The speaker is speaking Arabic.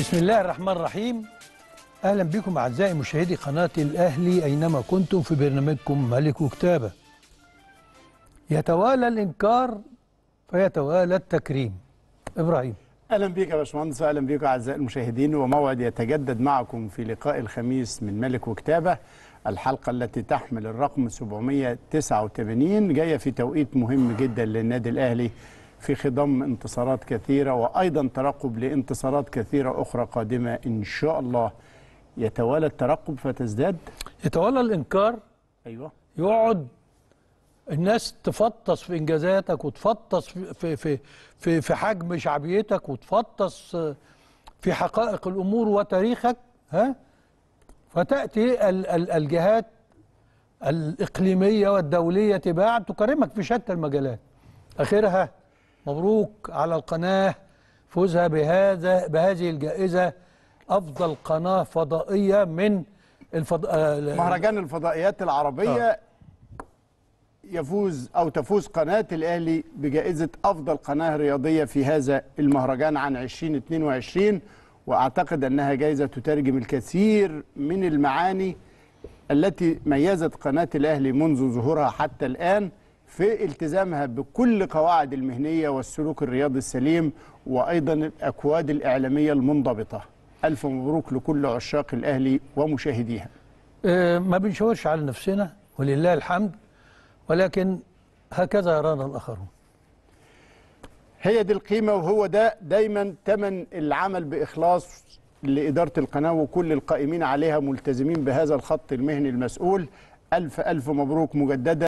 بسم الله الرحمن الرحيم اهلا بكم اعزائي مشاهدي قناه الاهلي اينما كنتم في برنامجكم ملك وكتابه يتوالى الانكار فيتوالى التكريم ابراهيم اهلا بك يا باشمهندس اهلا بك اعزائي المشاهدين وموعد يتجدد معكم في لقاء الخميس من ملك وكتابه الحلقه التي تحمل الرقم 789 جايه في توقيت مهم جدا للنادي الاهلي في خضم انتصارات كثيرة وأيضا ترقب لانتصارات كثيرة أخرى قادمة إن شاء الله يتوالى الترقب فتزداد يتوالى الإنكار أيوة يقعد الناس تفطس في إنجازاتك وتفطس في, في, في, في حجم شعبيتك وتفطس في حقائق الأمور وتاريخك ها فتأتي ال ال الجهات الإقليمية والدولية تباعا تكرمك في شتى المجالات آخرها مبروك على القناة فوزها بهذا بهذه الجائزة أفضل قناة فضائية من الفض... آه، مهرجان الفضائيات العربية آه. يفوز أو تفوز قناة الأهلي بجائزة أفضل قناة رياضية في هذا المهرجان عن 2022 وأعتقد أنها جائزة تترجم الكثير من المعاني التي ميزت قناة الأهلي منذ ظهورها حتى الآن في التزامها بكل قواعد المهنية والسلوك الرياضي السليم وأيضا الأكواد الإعلامية المنضبطة ألف مبروك لكل عشاق الأهلي ومشاهديها آه، ما بنشاورش على نفسنا ولله الحمد ولكن هكذا يرانا الآخرون هي دي القيمة وهو ده دايما تمن العمل بإخلاص لإدارة القناة وكل القائمين عليها ملتزمين بهذا الخط المهني المسؤول ألف ألف مبروك مجددا